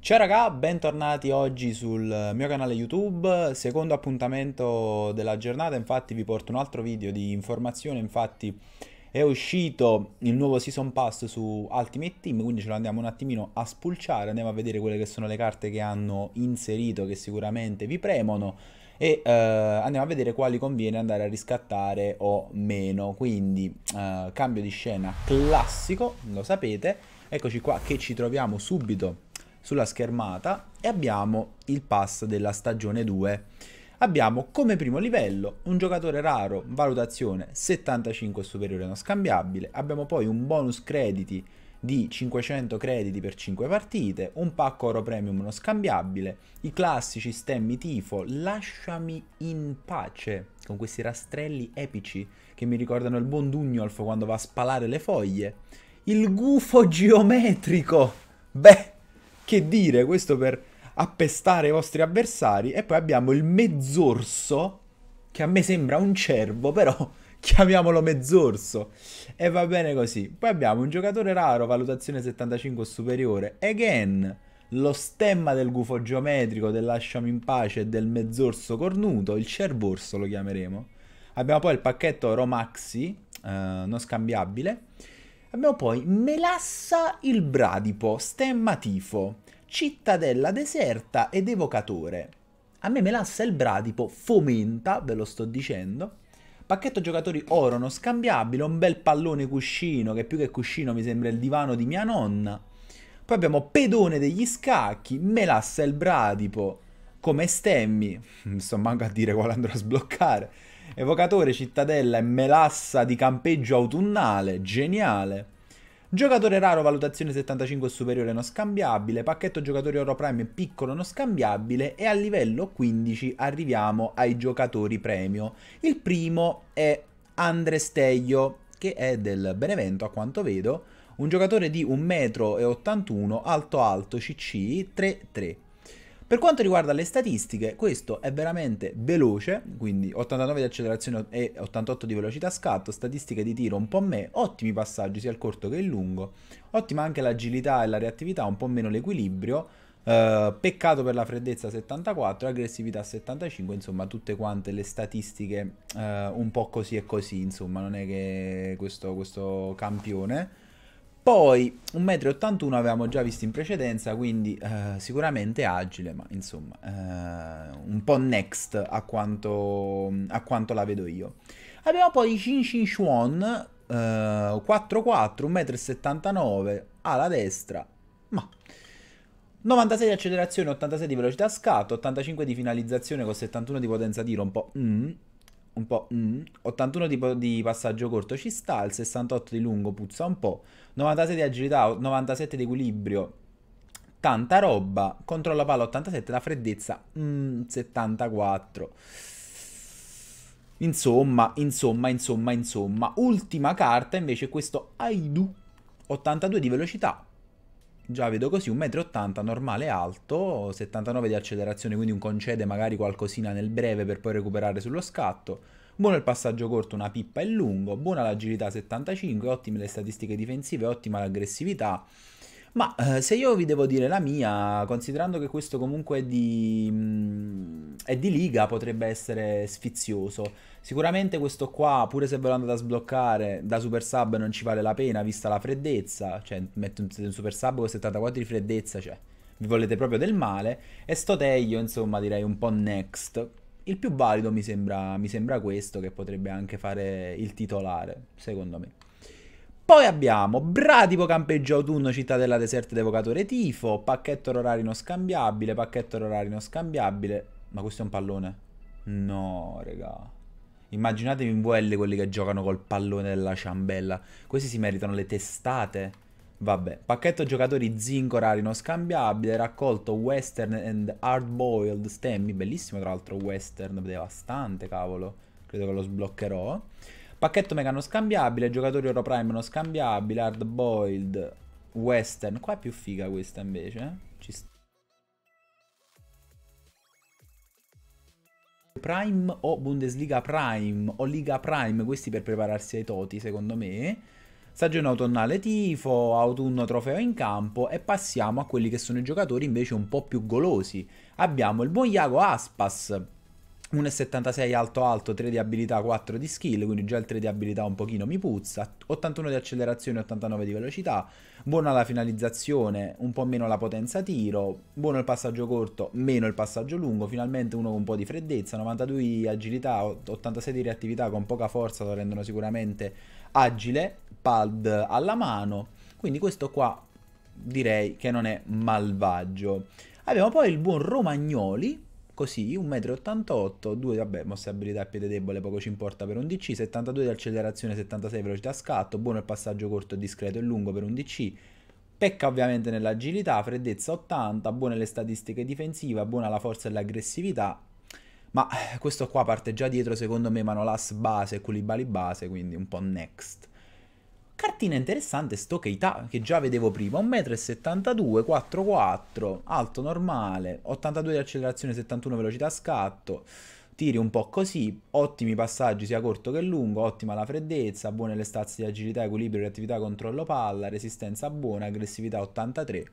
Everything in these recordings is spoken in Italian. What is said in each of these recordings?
Ciao raga, bentornati oggi sul mio canale YouTube, secondo appuntamento della giornata, infatti vi porto un altro video di informazione, infatti è uscito il nuovo Season Pass su Ultimate Team, quindi ce lo andiamo un attimino a spulciare, andiamo a vedere quelle che sono le carte che hanno inserito, che sicuramente vi premono, e eh, andiamo a vedere quali conviene andare a riscattare o meno, quindi eh, cambio di scena classico, lo sapete, eccoci qua che ci troviamo subito sulla schermata e abbiamo il pass della stagione 2. Abbiamo come primo livello un giocatore raro, valutazione 75 superiore non scambiabile, abbiamo poi un bonus crediti di 500 crediti per 5 partite, un pacco oro premium non scambiabile, i classici stemmi tifo, lasciami in pace con questi rastrelli epici che mi ricordano il buon Dugnolfo quando va a spalare le foglie, il gufo geometrico, beh che dire, questo per appestare i vostri avversari. E poi abbiamo il mezzorso, che a me sembra un cervo, però chiamiamolo mezzorso. E va bene così. Poi abbiamo un giocatore raro, valutazione 75 superiore. Again, lo stemma del gufo geometrico, del lasciamo in pace del mezzorso cornuto, il cervorso lo chiameremo. Abbiamo poi il pacchetto Romaxi, eh, non scambiabile Abbiamo poi Melassa il Bradipo, stemma tifo, cittadella deserta ed evocatore. A me Melassa il Bradipo fomenta, ve lo sto dicendo. Pacchetto giocatori oro non scambiabile, un bel pallone cuscino, che più che cuscino mi sembra il divano di mia nonna. Poi abbiamo Pedone degli scacchi, Melassa il Bradipo, come stemmi, non sto manco a dire quale andrò a sbloccare evocatore, cittadella e melassa di campeggio autunnale, geniale. Giocatore raro, valutazione 75 superiore non scambiabile, pacchetto giocatori oro prime piccolo non scambiabile e a livello 15 arriviamo ai giocatori premio. Il primo è Andre Steglio, che è del Benevento a quanto vedo, un giocatore di 1,81 m, alto alto, CC 3-3. Per quanto riguarda le statistiche, questo è veramente veloce, quindi 89 di accelerazione e 88 di velocità scatto, statistiche di tiro un po' me, ottimi passaggi sia il corto che il lungo, ottima anche l'agilità e la reattività, un po' meno l'equilibrio, eh, peccato per la freddezza 74, aggressività 75, insomma tutte quante le statistiche eh, un po' così e così, insomma non è che questo, questo campione poi 1,81 m avevamo già visto in precedenza, quindi eh, sicuramente agile, ma insomma eh, un po' next a quanto, a quanto, la vedo io. Abbiamo poi Shin Shin Chuan, eh, 4,4, 1,79 m alla destra, ma 96 di accelerazione, 86 di velocità scatto, 85 di finalizzazione con 71 di potenza tiro, un po'... Mm, un po'... Mm. 81 di, di, passaggio corto ci sta, il 68 di lungo puzza un po', 96 di agilità, 97 di equilibrio, tanta roba, controlla palla 87, la freddezza mm, 74. Insomma, insomma, insomma, insomma. Ultima carta invece è questo Aidu 82 di velocità, Già vedo così, 1,80 m normale alto, 79 di accelerazione, quindi un concede magari qualcosina nel breve per poi recuperare sullo scatto. Buono il passaggio corto, una pippa e lungo, buona l'agilità 75, ottime le statistiche difensive, ottima l'aggressività. Ma eh, se io vi devo dire la mia, considerando che questo comunque è di, mh, mm, è di liga, potrebbe essere sfizioso. Sicuramente questo qua, pure se ve lo andate a sbloccare, da Super Sub non ci vale la pena, vista la freddezza. Cioè, mettete un Super Sub con 74 di freddezza, cioè, vi volete proprio del male. E sto Teglio, insomma, direi un po' next. Il più valido mi sembra, mi sembra questo, che potrebbe anche fare il titolare, secondo me. Poi abbiamo Bradipo Campeggio Autunno Cittadella Deserta ed Evocatore Tifo, pacchetto orario non scambiabile, pacchetto orario non scambiabile. Ma questo è un pallone? No, regà. Immaginatevi in VL quelli che giocano col pallone della ciambella. Questi si meritano le testate. Vabbè, pacchetto giocatori zinco orari non scambiabile, raccolto western and hard boiled stemmi, bellissimo tra l'altro western, devastante cavolo, credo che lo sbloccherò. Pacchetto mega non scambiabile, giocatori Euro Prime non scambiabile, hard boiled, western. Qua è più figa questa invece, eh. Ci sta. Prime o Bundesliga Prime o Liga Prime, questi per prepararsi ai toti secondo me. Stagione autunnale tifo, autunno trofeo in campo e passiamo a quelli che sono i giocatori invece un po' più golosi. Abbiamo il buon Iago Aspas, 1,76 alto alto, 3 di abilità, 4 di skill, quindi già il 3 di abilità un pochino mi puzza, 81 di accelerazione, 89 di velocità, buona la finalizzazione, un po' meno la potenza tiro, buono il passaggio corto, meno il passaggio lungo, finalmente uno con un po' di freddezza, 92 di agilità, 86 di reattività con poca forza lo rendono sicuramente agile, pad alla mano, quindi questo qua direi che non è malvagio. Abbiamo poi il buon Romagnoli Così 1,88 m, 2 vabbè, mossa abilità a piede debole poco ci importa per un DC, 72 di accelerazione, 76 velocità scatto, buono il passaggio corto, discreto e lungo per un DC. Pecca ovviamente nell'agilità, freddezza 80, buone le statistiche difensive, buona la forza e l'aggressività, ma questo qua parte già dietro secondo me Manolas base e Koulibaly base, quindi un po' next. Cartina interessante sto Keita che già vedevo prima, 1,72 m, 4,4, alto normale, 82 di accelerazione, 71 velocità scatto, tiri un po' così, ottimi passaggi sia corto che lungo, ottima la freddezza, buone le stazze di agilità, equilibrio, reattività, controllo palla, resistenza buona, aggressività 83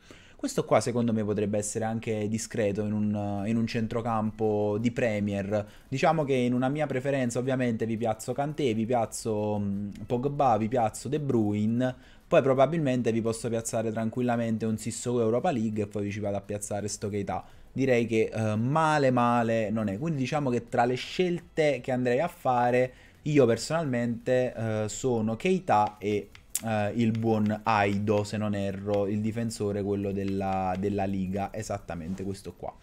questo qua secondo me potrebbe essere anche discreto in un, in un centrocampo di Premier. Diciamo che in una mia preferenza ovviamente vi piazzo Kanté, vi piazzo mm, Pogba, vi piazzo De Bruyne, poi probabilmente vi posso piazzare tranquillamente un Sissoko Europa League e poi vi ci vado a piazzare sto Keita. Direi che eh, male male non è. Quindi diciamo che tra le scelte che andrei a fare io personalmente eh, sono Keita e eh, il buon Aido, se non erro, il difensore, quello della, della Liga, esattamente questo qua.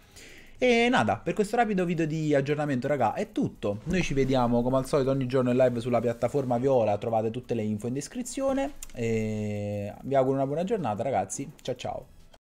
E nada, per questo rapido video di aggiornamento raga è tutto, noi ci vediamo come al solito ogni giorno in live sulla piattaforma Viola, trovate tutte le info in descrizione e vi auguro una buona giornata ragazzi, ciao ciao!